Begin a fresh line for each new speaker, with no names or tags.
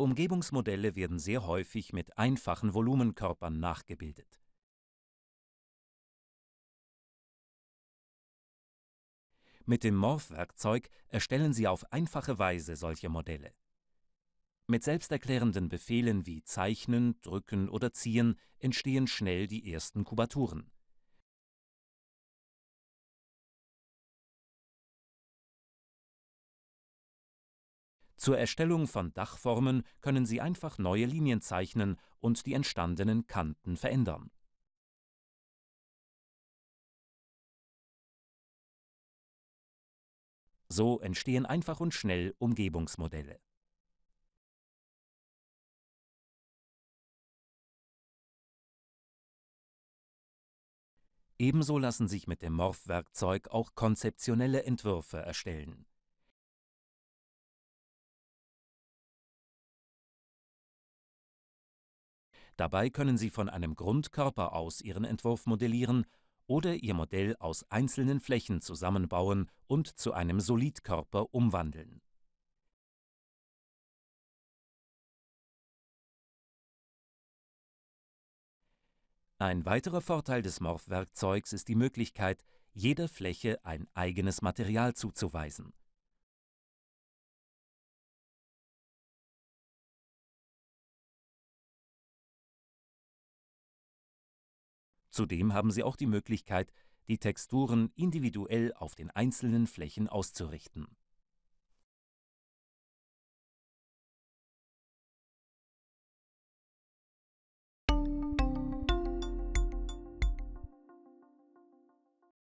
Umgebungsmodelle werden sehr häufig mit einfachen Volumenkörpern nachgebildet.
Mit dem Morph-Werkzeug erstellen Sie auf einfache Weise solche Modelle. Mit selbsterklärenden Befehlen wie Zeichnen, Drücken oder Ziehen entstehen schnell die ersten Kubaturen Zur Erstellung von Dachformen können Sie einfach neue Linien zeichnen und die entstandenen Kanten verändern.
So entstehen einfach und schnell Umgebungsmodelle. Ebenso lassen sich mit dem Morph-Werkzeug auch konzeptionelle Entwürfe erstellen.
Dabei können Sie von einem Grundkörper aus Ihren Entwurf modellieren oder Ihr Modell aus einzelnen Flächen zusammenbauen und zu einem Solidkörper umwandeln. Ein weiterer Vorteil des Morph-Werkzeugs ist die Möglichkeit, jeder Fläche ein eigenes Material zuzuweisen Zudem haben Sie auch die Möglichkeit, die Texturen individuell auf den einzelnen Flächen auszurichten